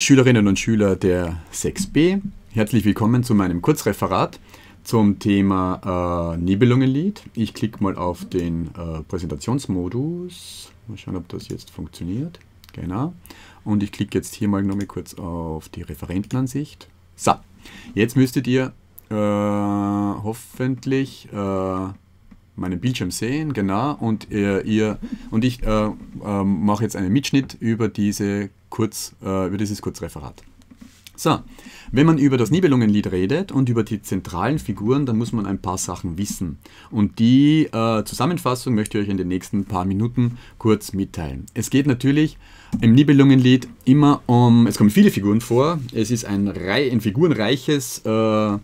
Schülerinnen und Schüler der 6b, herzlich willkommen zu meinem Kurzreferat zum Thema äh, Nibelungenlied. Ich klicke mal auf den äh, Präsentationsmodus. Mal schauen, ob das jetzt funktioniert. Genau. Und ich klicke jetzt hier mal nochmal kurz auf die Referentenansicht. So, jetzt müsstet ihr äh, hoffentlich äh, meinen Bildschirm sehen, genau. Und ihr, äh, ihr und ich äh, mache jetzt einen Mitschnitt über diese kurz, äh, über dieses Kurzreferat. So, wenn man über das Nibelungenlied redet und über die zentralen Figuren, dann muss man ein paar Sachen wissen. Und die äh, Zusammenfassung möchte ich euch in den nächsten paar Minuten kurz mitteilen. Es geht natürlich im Nibelungenlied immer um, es kommen viele Figuren vor, es ist ein, ein figurenreiches äh,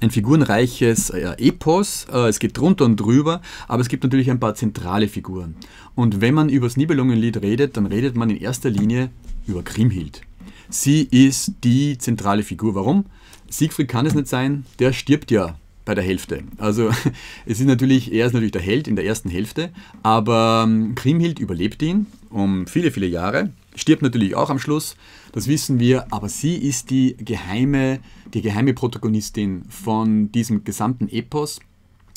ein figurenreiches äh, Epos. Äh, es geht drunter und drüber, aber es gibt natürlich ein paar zentrale Figuren. Und wenn man über das Nibelungenlied redet, dann redet man in erster Linie über Kriemhild. Sie ist die zentrale Figur. Warum? Siegfried kann es nicht sein, der stirbt ja bei der Hälfte. Also es ist natürlich, er ist natürlich der Held in der ersten Hälfte, aber ähm, Kriemhild überlebt ihn um viele, viele Jahre stirbt natürlich auch am Schluss, das wissen wir, aber sie ist die geheime, die geheime Protagonistin von diesem gesamten Epos.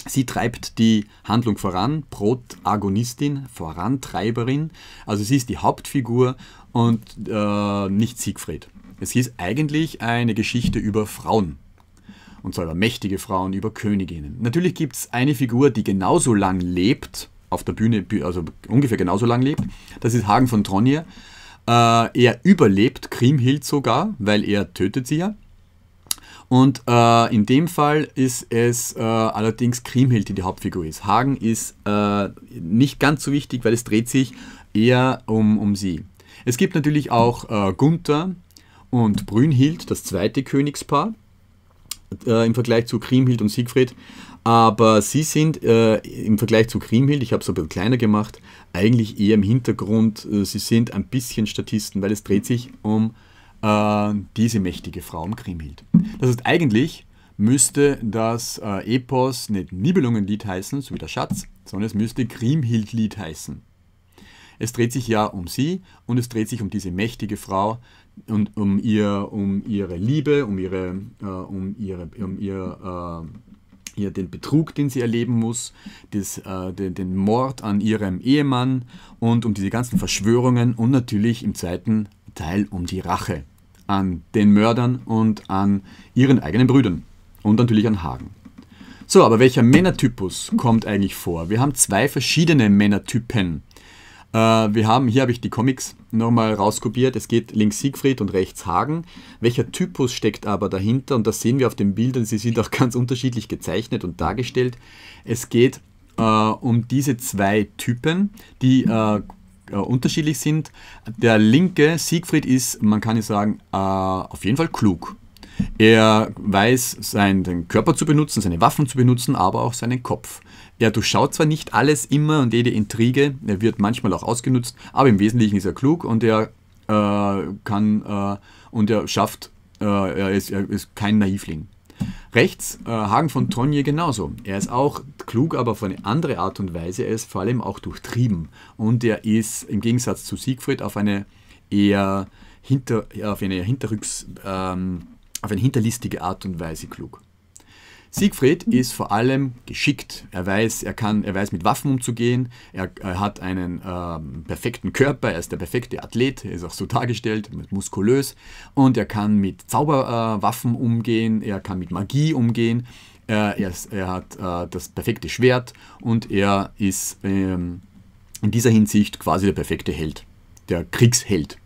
Sie treibt die Handlung voran, Protagonistin, Vorantreiberin. Also sie ist die Hauptfigur und äh, nicht Siegfried. Es hieß eigentlich eine Geschichte über Frauen. Und zwar über mächtige Frauen, über Königinnen. Natürlich gibt es eine Figur, die genauso lang lebt, auf der Bühne, also ungefähr genauso lang lebt. Das ist Hagen von Tronje. Äh, er überlebt Kriemhild sogar, weil er tötet sie ja. Und äh, in dem Fall ist es äh, allerdings Kriemhild, die die Hauptfigur ist. Hagen ist äh, nicht ganz so wichtig, weil es dreht sich eher um, um sie. Es gibt natürlich auch äh, Gunther und Brünnhild, das zweite Königspaar äh, im Vergleich zu Kriemhild und Siegfried. Aber sie sind äh, im Vergleich zu Kriemhild, ich habe es ein bisschen kleiner gemacht, eigentlich eher im Hintergrund. Äh, sie sind ein bisschen Statisten, weil es dreht sich um äh, diese mächtige Frau, um Kriemhild. Das heißt, eigentlich müsste das äh, Epos nicht Nibelungenlied heißen, so wie der Schatz, sondern es müsste Kriemhildlied heißen. Es dreht sich ja um sie und es dreht sich um diese mächtige Frau, und um ihr, um ihre Liebe, um ihre, äh, um ihre, um ihr, äh, ihr den Betrug, den sie erleben muss, des, äh, den, den, Mord an ihrem Ehemann und um diese ganzen Verschwörungen und natürlich im zweiten Teil um die Rache an den Mördern und an ihren eigenen Brüdern und natürlich an Hagen. So, aber welcher Männertypus kommt eigentlich vor? Wir haben zwei verschiedene Männertypen. Äh, wir haben, hier habe ich die Comics nochmal rauskopiert. Es geht links Siegfried und rechts Hagen. Welcher Typus steckt aber dahinter? Und das sehen wir auf den Bildern. Sie sind auch ganz unterschiedlich gezeichnet und dargestellt. Es geht äh, um diese zwei Typen, die äh, äh unterschiedlich sind. Der linke Siegfried ist, man kann ja sagen, äh, auf jeden Fall klug. Er weiß, seinen Körper zu benutzen, seine Waffen zu benutzen, aber auch seinen Kopf. Ja, du durchschaut zwar nicht alles immer und jede Intrige, er wird manchmal auch ausgenutzt, aber im Wesentlichen ist er klug und er äh, kann äh, und er schafft, äh, er, ist, er ist kein Naivling. Rechts, äh, Hagen von Tronje genauso. Er ist auch klug, aber auf eine andere Art und Weise. Er ist vor allem auch durchtrieben. Und er ist im Gegensatz zu Siegfried auf eine eher, hinter, auf eine hinterrücks, ähm, auf eine hinterlistige Art und Weise klug. Siegfried ist vor allem geschickt. Er weiß, er kann, er weiß mit Waffen umzugehen. Er, er hat einen ähm, perfekten Körper. Er ist der perfekte Athlet. Er ist auch so dargestellt, muskulös. Und er kann mit Zauberwaffen äh, umgehen. Er kann mit Magie umgehen. Er, er, ist, er hat äh, das perfekte Schwert und er ist ähm, in dieser Hinsicht quasi der perfekte Held, der Kriegsheld.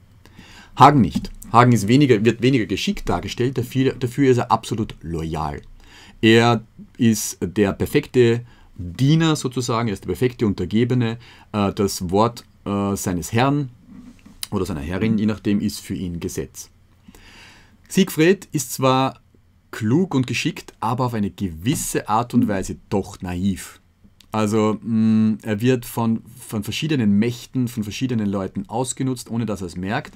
Hagen nicht. Hagen ist weniger, wird weniger geschickt dargestellt, dafür, dafür ist er absolut loyal. Er ist der perfekte Diener sozusagen, er ist der perfekte Untergebene. Äh, das Wort äh, seines Herrn oder seiner Herrin, je nachdem, ist für ihn Gesetz. Siegfried ist zwar klug und geschickt, aber auf eine gewisse Art und Weise doch naiv. Also mm, er wird von, von verschiedenen Mächten, von verschiedenen Leuten ausgenutzt, ohne dass er es merkt.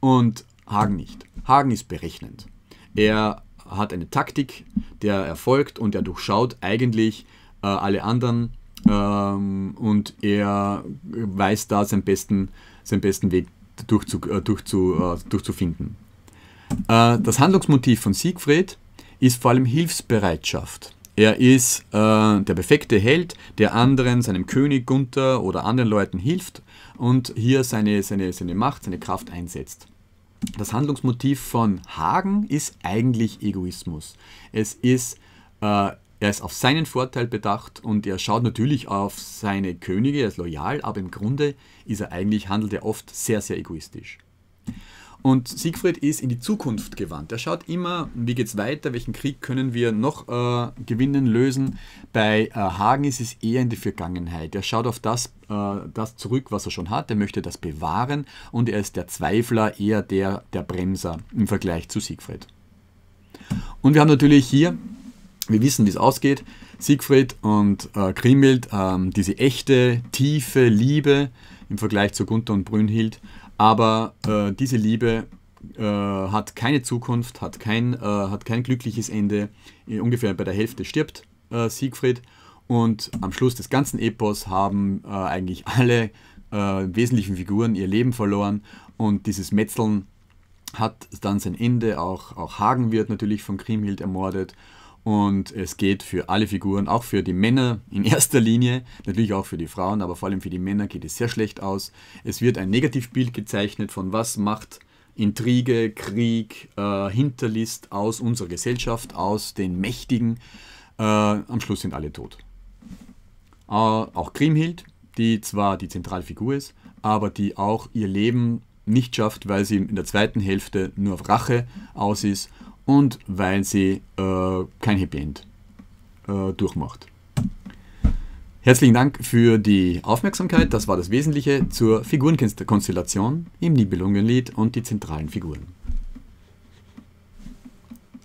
Und Hagen nicht. Hagen ist berechnend. Er hat eine Taktik, der erfolgt und er durchschaut eigentlich äh, alle anderen ähm, und er weiß da seinen besten, seinen besten Weg durchzu, äh, durchzu, äh, durchzufinden. Äh, das Handlungsmotiv von Siegfried ist vor allem Hilfsbereitschaft. Er ist äh, der perfekte Held, der anderen, seinem König Gunther oder anderen Leuten hilft und hier seine, seine, seine Macht, seine Kraft einsetzt das Handlungsmotiv von Hagen ist eigentlich Egoismus. Es ist, äh, er ist auf seinen Vorteil bedacht und er schaut natürlich auf seine Könige, er ist loyal, aber im Grunde ist er eigentlich, handelt er oft sehr, sehr egoistisch. Und Siegfried ist in die Zukunft gewandt. Er schaut immer, wie geht es weiter, welchen Krieg können wir noch äh, gewinnen, lösen. Bei äh, Hagen ist es eher in die Vergangenheit. Er schaut auf das, äh, das zurück, was er schon hat. Er möchte das bewahren und er ist der Zweifler, eher der, der Bremser im Vergleich zu Siegfried. Und wir haben natürlich hier, wir wissen, wie es ausgeht, Siegfried und äh, Kriemhild, ähm, diese echte, tiefe Liebe, im Vergleich zu Gunther und Brünnhild. Aber äh, diese Liebe äh, hat keine Zukunft, hat kein, äh, hat kein glückliches Ende. Äh, ungefähr bei der Hälfte stirbt äh, Siegfried. Und am Schluss des ganzen Epos haben äh, eigentlich alle wesentlichen Figuren ihr Leben verloren. Und dieses Metzeln hat dann sein Ende. Auch, auch Hagen wird natürlich von Kriemhild ermordet. Und es geht für alle Figuren, auch für die Männer in erster Linie, natürlich auch für die Frauen, aber vor allem für die Männer geht es sehr schlecht aus. Es wird ein Negativbild gezeichnet von was macht Intrige, Krieg, äh, Hinterlist aus unserer Gesellschaft, aus den Mächtigen. Äh, am Schluss sind alle tot. Äh, auch Grimhild, die zwar die Zentralfigur ist, aber die auch ihr Leben nicht schafft, weil sie in der zweiten Hälfte nur auf Rache aus ist und weil sie äh, kein Happy End äh, durchmacht. Herzlichen Dank für die Aufmerksamkeit. Das war das Wesentliche zur Figurenkonstellation im Nibelungenlied und die zentralen Figuren.